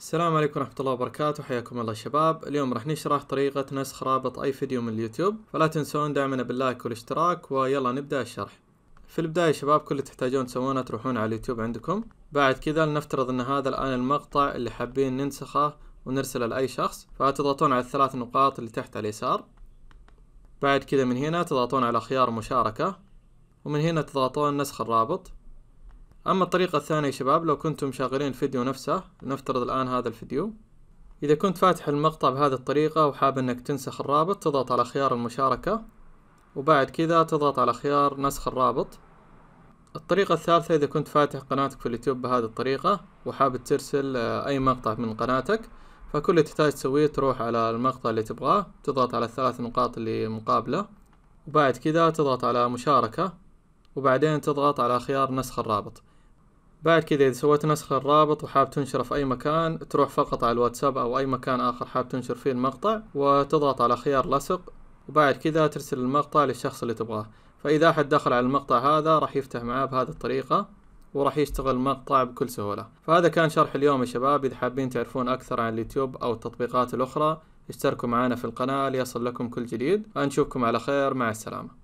السلام عليكم ورحمة الله وبركاته حياكم الله شباب اليوم راح نشرح طريقة نسخ رابط أي فيديو من اليوتيوب فلا تنسون دعمنا باللايك والاشتراك ويلا نبدأ الشرح في البداية شباب كل اللي تحتاجون تسوونه تروحون على اليوتيوب عندكم بعد كذا لنفترض أن هذا الآن المقطع اللي حابين ننسخه ونرسله لأي شخص فتضغطون على الثلاث نقاط اللي تحت على اليسار بعد كذا من هنا تضغطون على خيار مشاركة ومن هنا تضغطون نسخ الرابط أما الطريقة الثانية يا شباب لو كنتم شاغلين الفيديو نفسه نفترض الآن هذا الفيديو إذا كنت فاتح المقطع بهذه الطريقة وحاب أنك تنسخ الرابط تضغط على خيار المشاركة وبعد كذا تضغط على خيار نسخ الرابط الطريقة الثالثة إذا كنت فاتح قناتك في اليوتيوب بهذه الطريقة وحاب ترسل آه، أي مقطع من قناتك فكل اللي تحتاج تسويه تروح على المقطع اللي تبغاه تضغط على الثلاث نقاط اللي مقابله وبعد كذا تضغط على مشاركة وبعدين تضغط على خيار نسخ الرابط بعد كذا اذا سويت نسخ للرابط وحاب تنشره في اي مكان تروح فقط على الواتساب او اي مكان اخر حاب تنشر فيه المقطع وتضغط على خيار لصق وبعد كذا ترسل المقطع للشخص اللي تبغاه فاذا احد دخل على المقطع هذا راح يفتح معاه بهذه الطريقة وراح يشتغل المقطع بكل سهولة فهذا كان شرح اليوم يا شباب اذا حابين تعرفون اكثر عن اليوتيوب او التطبيقات الاخرى اشتركوا معنا في القناة ليصل لكم كل جديد نشوفكم على خير مع السلامة